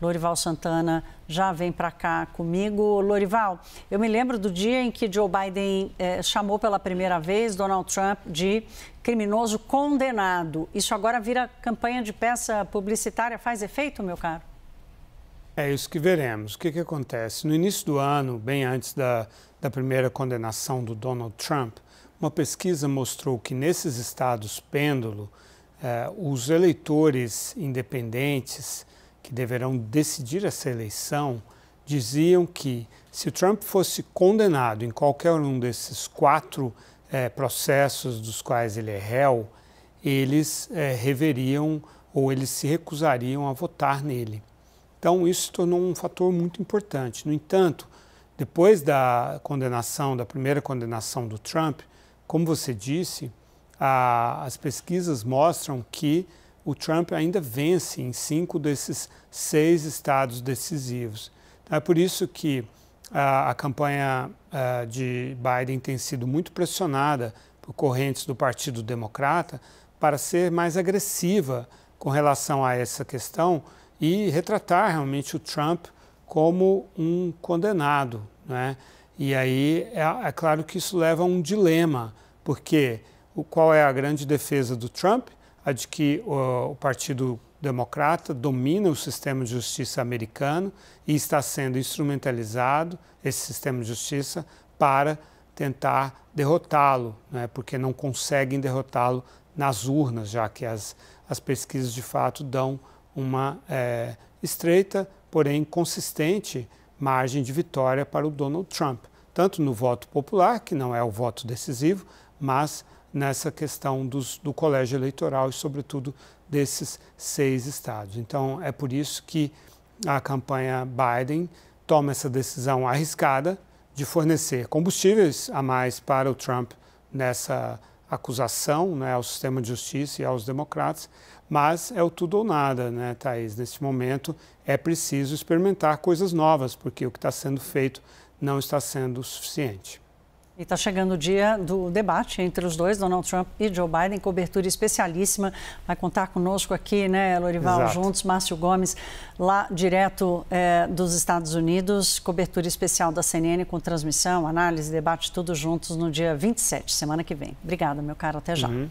Lorival Santana já vem para cá comigo. Lorival, eu me lembro do dia em que Joe Biden eh, chamou pela primeira vez Donald Trump de criminoso condenado. Isso agora vira campanha de peça publicitária. Faz efeito, meu caro? É isso que veremos. O que, que acontece? No início do ano, bem antes da, da primeira condenação do Donald Trump, uma pesquisa mostrou que nesses estados pêndulo, eh, os eleitores independentes que deverão decidir essa eleição, diziam que se o Trump fosse condenado em qualquer um desses quatro eh, processos dos quais ele é réu, eles eh, reveriam ou eles se recusariam a votar nele. Então, isso se tornou um fator muito importante. No entanto, depois da condenação, da primeira condenação do Trump, como você disse, a, as pesquisas mostram que o Trump ainda vence em cinco desses seis estados decisivos. Então, é por isso que a, a campanha a, é, de Biden tem sido muito pressionada por correntes do Partido Democrata para ser mais agressiva com relação a essa questão e retratar realmente o Trump como um condenado. Né? E aí é, é claro que isso leva a um dilema, porque o, qual é a grande defesa do Trump? a de que o Partido Democrata domina o sistema de justiça americano e está sendo instrumentalizado esse sistema de justiça para tentar derrotá-lo, né, porque não conseguem derrotá-lo nas urnas, já que as, as pesquisas de fato dão uma é, estreita, porém consistente margem de vitória para o Donald Trump, tanto no voto popular, que não é o voto decisivo, mas nessa questão dos, do colégio eleitoral e, sobretudo, desses seis estados. Então, é por isso que a campanha Biden toma essa decisão arriscada de fornecer combustíveis a mais para o Trump nessa acusação né, ao sistema de justiça e aos democratas, mas é o tudo ou nada, né, Thaís? Neste momento é preciso experimentar coisas novas, porque o que está sendo feito não está sendo o suficiente. E está chegando o dia do debate entre os dois, Donald Trump e Joe Biden, cobertura especialíssima. Vai contar conosco aqui, né, Lorival, Exato. juntos, Márcio Gomes, lá direto é, dos Estados Unidos. Cobertura especial da CNN com transmissão, análise, debate, tudo juntos no dia 27, semana que vem. Obrigada, meu caro, até já. Uhum.